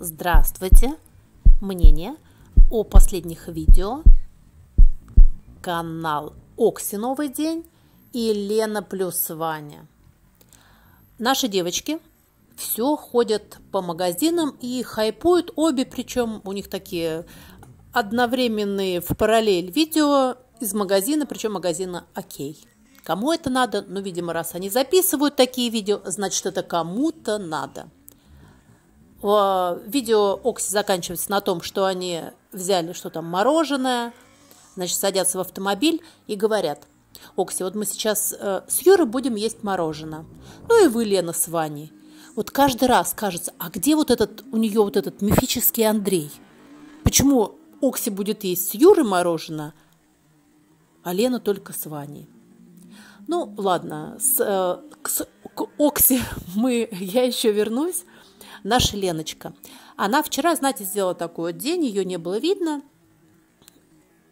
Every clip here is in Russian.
Здравствуйте! Мнение о последних видео, канал Окси Новый День и Лена плюс Ваня. Наши девочки все ходят по магазинам и хайпуют обе, причем у них такие одновременные в параллель видео из магазина, причем магазина «Окей». Кому это надо? Ну, видимо, раз они записывают такие видео, значит, это кому-то надо – Видео Окси заканчивается на том, что они взяли что там мороженое, значит, садятся в автомобиль и говорят, Окси, вот мы сейчас э, с Юрой будем есть мороженое. Ну и вы, Лена, с Ваней. Вот каждый раз кажется, а где вот этот у нее вот этот мифический Андрей? Почему Окси будет есть с Юрой мороженое, а Лена только с Ваней? Ну, ладно, с, э, к, к Окси мы, я еще вернусь наша Леночка. Она вчера, знаете, сделала такой вот день, ее не было видно.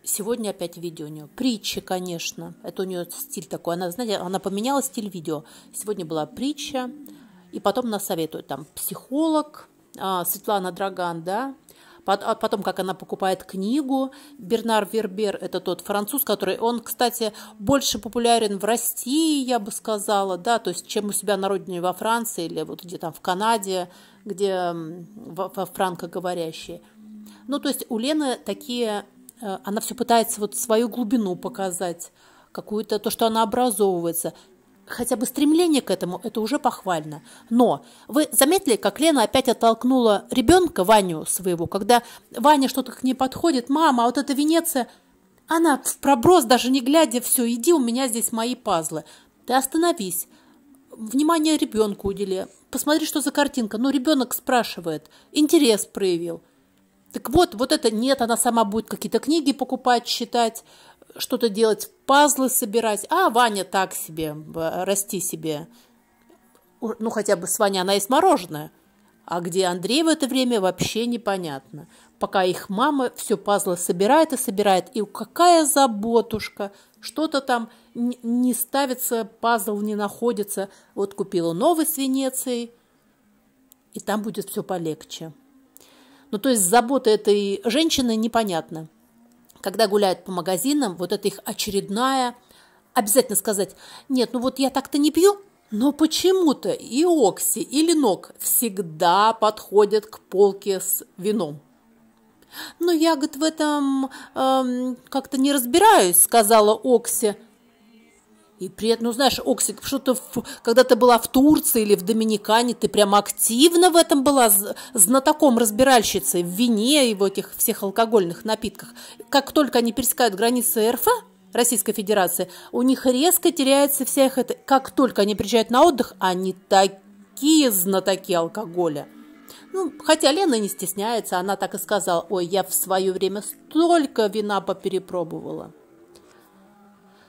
Сегодня опять видео у нее. Притча, конечно. Это у нее стиль такой. Она, знаете, она поменяла стиль видео. Сегодня была притча. И потом нас советует там психолог, а, Светлана Драган, да, а потом, как она покупает книгу. Бернар Вербер – это тот француз, который, он, кстати, больше популярен в России, я бы сказала, да, то есть чем у себя на родине во Франции или вот где там в Канаде, где во франкоговорящие. Ну, то есть у Лены такие, э, она все пытается вот свою глубину показать, какую-то то, что она образовывается хотя бы стремление к этому, это уже похвально. Но вы заметили, как Лена опять оттолкнула ребенка, Ваню своего, когда Ваня что-то к ней подходит, мама, а вот эта Венеция, она в проброс, даже не глядя, все, иди, у меня здесь мои пазлы. Ты остановись, внимание ребенку удели, посмотри, что за картинка. Ну, ребенок спрашивает, интерес проявил. Так вот, вот это нет, она сама будет какие-то книги покупать, читать, что-то делать, пазлы собирать. А Ваня так себе, расти себе. Ну, хотя бы с Ваней она есть мороженое. А где Андрей в это время, вообще непонятно. Пока их мама все пазлы собирает и собирает. И какая заботушка, что-то там не ставится, пазл не находится. Вот купила новый с Венецией, и там будет все полегче. Ну, то есть забота этой женщины непонятна. Когда гуляют по магазинам, вот это их очередная... Обязательно сказать, нет, ну вот я так-то не пью, но почему-то и Окси, и Ленок всегда подходят к полке с вином. «Но «Ну, я, говорит, в этом э, как-то не разбираюсь», — сказала Окси. И при этом, ну знаешь, Оксик, что-то когда ты была в Турции или в Доминикане, ты прям активно в этом была знатоком разбиральщицей в вине и в этих всех алкогольных напитках. Как только они пересекают границы РФ, Российской Федерации, у них резко теряется вся их это. Как только они приезжают на отдых, они такие знатоки алкоголя. Ну, хотя Лена не стесняется, она так и сказала, ой, я в свое время столько вина поперепробовала.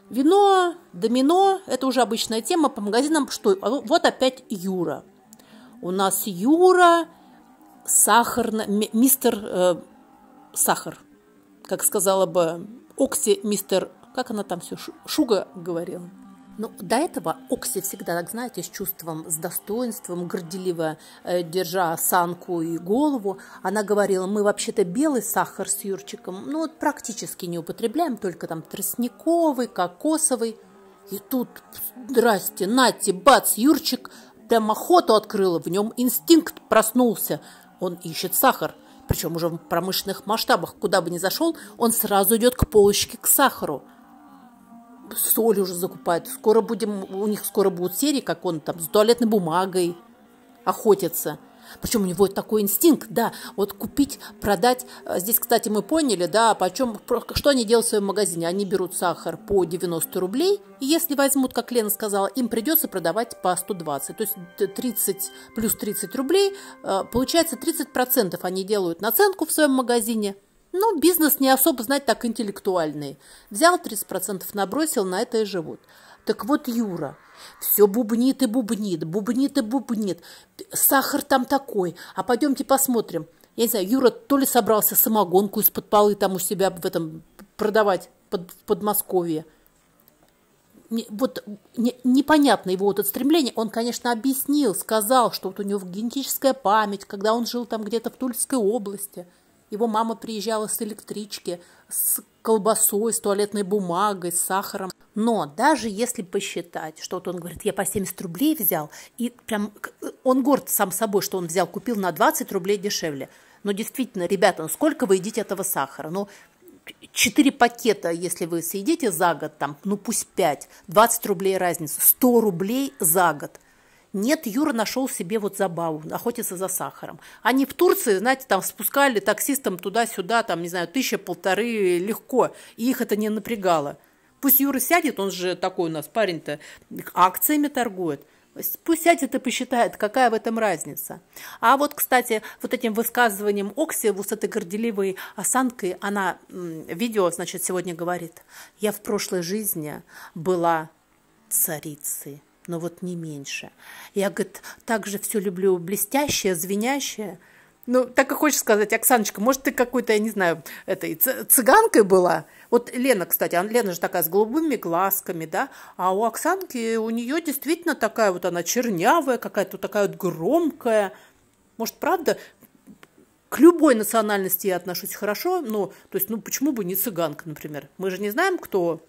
Вино, домино – это уже обычная тема по магазинам, что вот опять Юра. У нас Юра, сахарно, мистер э, сахар, как сказала бы Окси, мистер, как она там все, Шуга говорила. Но ну, до этого Окси всегда, так знаете, с чувством, с достоинством, горделиво э, держа санку и голову, она говорила, мы вообще-то белый сахар с Юрчиком, ну вот практически не употребляем, только там тростниковый, кокосовый. И тут, здрасте, нате, бац, Юрчик прям охоту открыла, в нем инстинкт проснулся. Он ищет сахар, причем уже в промышленных масштабах, куда бы ни зашел, он сразу идет к полочке к сахару – соль уже закупают. Скоро будем, у них скоро будут серии, как он там с туалетной бумагой охотится. Причем у него такой инстинкт, да, вот купить, продать. А здесь, кстати, мы поняли, да, почем, что они делают в своем магазине. Они берут сахар по 90 рублей, и если возьмут, как Лена сказала, им придется продавать по 120. То есть 30 плюс 30 рублей, а, получается 30% они делают наценку в своем магазине – ну, бизнес не особо, знать так интеллектуальный. Взял 30%, набросил, на это и живут. Так вот Юра, все бубнит и бубнит, бубнит и бубнит. Сахар там такой, а пойдемте посмотрим. Я не знаю, Юра то ли собрался самогонку из-под полы там у себя в этом продавать под, в Подмосковье. Не, вот не, непонятно его вот это стремление. Он, конечно, объяснил, сказал, что вот у него генетическая память, когда он жил там где-то в Тульской области – его мама приезжала с электрички, с колбасой, с туалетной бумагой, с сахаром. Но даже если посчитать, что вот он говорит, я по 70 рублей взял, и прям он горд сам собой, что он взял, купил на 20 рублей дешевле. Но действительно, ребята, ну сколько вы едите этого сахара? Ну, 4 пакета, если вы съедите за год, там, ну пусть 5, 20 рублей разница, 100 рублей за год – нет, Юра нашел себе вот забаву, охотиться за сахаром. Они в Турции, знаете, там спускали таксистам туда-сюда, там, не знаю, тысяча, полторы легко, и их это не напрягало. Пусть Юра сядет, он же такой у нас парень-то, акциями торгует. Пусть сядет и посчитает, какая в этом разница. А вот, кстати, вот этим высказыванием Окси, вот с этой горделивой осанкой, она видео, значит, сегодня говорит, я в прошлой жизни была царицей но вот не меньше. Я, говорит, также все люблю блестящее, звенящее. Ну, так и хочешь сказать, Оксаночка, может, ты какой-то, я не знаю, этой цыганкой была? Вот Лена, кстати, а, Лена же такая с голубыми глазками, да? А у Оксанки, у нее действительно такая вот она чернявая, какая-то такая вот громкая. Может, правда, к любой национальности я отношусь хорошо, но, то есть, ну, почему бы не цыганка, например? Мы же не знаем, кто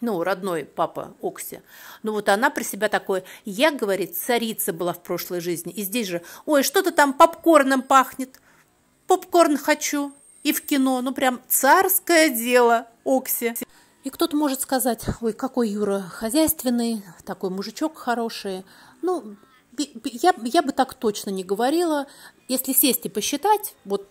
ну, родной папа Окси. Ну, вот она про себя такое, я, говорит, царица была в прошлой жизни, и здесь же, ой, что-то там попкорном пахнет, попкорн хочу, и в кино, ну, прям царское дело Окси. И кто-то может сказать, ой, какой Юра хозяйственный, такой мужичок хороший. Ну, я, я бы так точно не говорила. Если сесть и посчитать, вот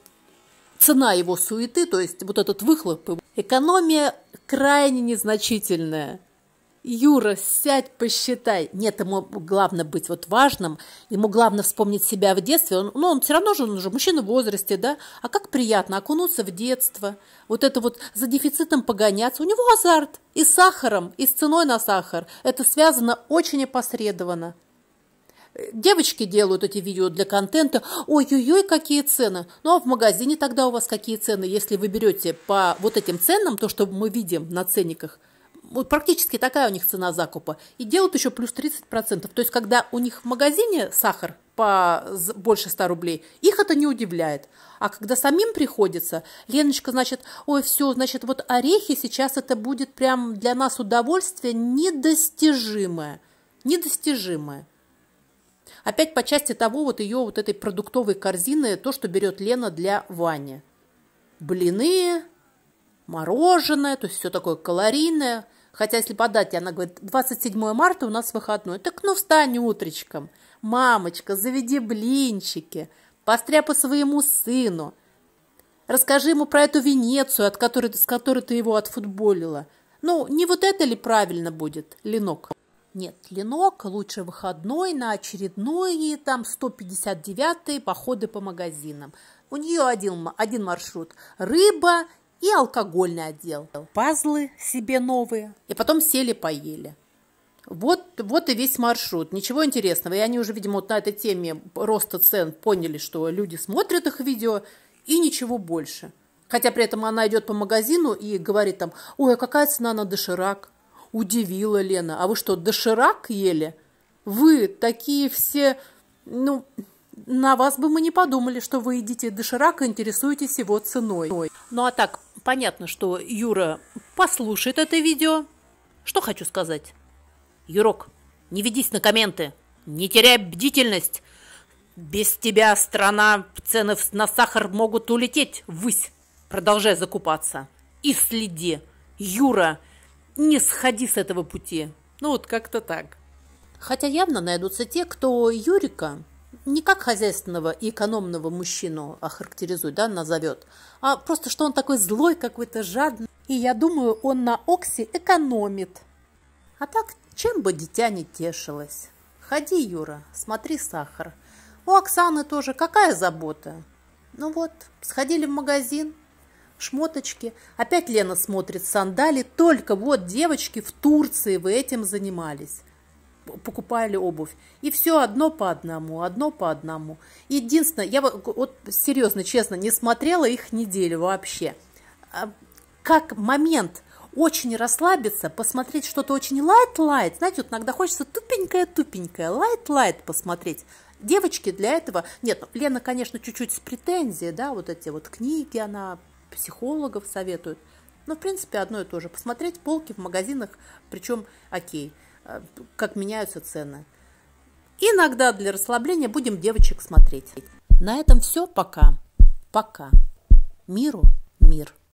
цена его суеты, то есть вот этот выхлоп, экономия крайне незначительное. Юра, сядь, посчитай. Нет, ему главное быть вот важным, ему главное вспомнить себя в детстве. Он, ну, он все равно же, он уже мужчина в возрасте, да? А как приятно окунуться в детство. Вот это вот за дефицитом погоняться. У него азарт и с сахаром, и с ценой на сахар. Это связано очень опосредованно. Девочки делают эти видео для контента. Ой-ой-ой, какие цены. Ну, а в магазине тогда у вас какие цены? Если вы берете по вот этим ценам, то, что мы видим на ценниках, вот практически такая у них цена закупа. И делают еще плюс 30%. То есть, когда у них в магазине сахар по больше 100 рублей, их это не удивляет. А когда самим приходится, Леночка, значит, ой, все, значит, вот орехи сейчас это будет прям для нас удовольствие недостижимое. Недостижимое. Опять по части того вот ее вот этой продуктовой корзины, то, что берет Лена для Вани. Блины, мороженое, то есть все такое калорийное. Хотя если подать, она говорит, 27 марта у нас выходной. Так ну встань утречком. Мамочка, заведи блинчики, постряпай своему сыну. Расскажи ему про эту Венецию, от которой, с которой ты его отфутболила. Ну, не вот это ли правильно будет, Ленок? Нет, Ленок лучше выходной на очередные там 159-е походы по магазинам. У нее один, один маршрут – рыба и алкогольный отдел. Пазлы себе новые. И потом сели, поели. Вот, вот и весь маршрут. Ничего интересного. И они уже, видимо, вот на этой теме роста цен поняли, что люди смотрят их видео, и ничего больше. Хотя при этом она идет по магазину и говорит там, ой, а какая цена на доширак? удивила Лена. А вы что, доширак ели? Вы такие все, ну, на вас бы мы не подумали, что вы едите доширак и интересуетесь его ценой. Ну а так, понятно, что Юра послушает это видео. Что хочу сказать? Юрок, не ведись на комменты, не теряй бдительность. Без тебя страна, цены на сахар могут улететь ввысь. Продолжай закупаться. И следи. Юра, не сходи с этого пути. Ну вот как-то так. Хотя явно найдутся те, кто Юрика не как хозяйственного и экономного мужчину охарактеризует, да, назовет, а просто, что он такой злой какой-то, жадный. И я думаю, он на Оксе экономит. А так, чем бы дитя не тешилось? Ходи, Юра, смотри сахар. У Оксаны тоже какая забота? Ну вот, сходили в магазин, шмоточки. Опять Лена смотрит сандали. Только вот девочки в Турции вы этим занимались покупали обувь. И все одно по одному, одно по одному. Единственное, я вот серьезно, честно, не смотрела их неделю вообще. А как момент очень расслабиться, посмотреть что-то очень лайт-лайт. Знаете, вот иногда хочется тупенькое-тупенькое, лайт-лайт посмотреть. Девочки для этого... Нет, ну, Лена, конечно, чуть-чуть с претензией, да, вот эти вот книги она психологов советуют. Но, в принципе, одно и то же. Посмотреть полки в магазинах, причем, окей, э, как меняются цены. Иногда для расслабления будем девочек смотреть. На этом все. Пока. Пока. Миру мир.